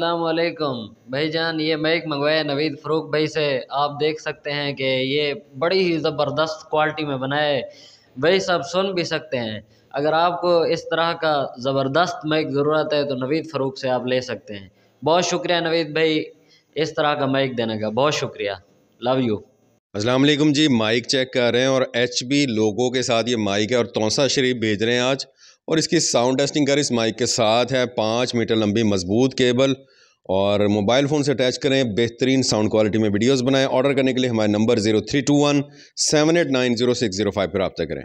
भाई भाईजान ये मैक मंगवाया नवीद फ़रूक भाई से आप देख सकते हैं कि ये बड़ी ही ज़बरदस्त क्वालिटी में बनाए भाई सब सुन भी सकते हैं अगर आपको इस तरह का ज़बरदस्त मैक ज़रूरत है तो नवीद फ़रूक से आप ले सकते हैं बहुत शुक्रिया नवीद भाई इस तरह का मैक देने का बहुत शुक्रिया love you Aslam ji mic check कर रहे हैं और एच बी लोगों के साथ ये माइक है और तोसा शरीफ भेज रहे हैं आज और इसकी साउंड टेस्टिंग कर इस माइक के साथ है पाँच मीटर लंबी मजबूत केबल और मोबाइल फ़ोन से अटैच करें बेहतरीन साउंड क्वालिटी में वीडियोस बनाएं ऑर्डर करने के लिए हमारे number zero three two one seven eight nine zero six zero five पर रबा करें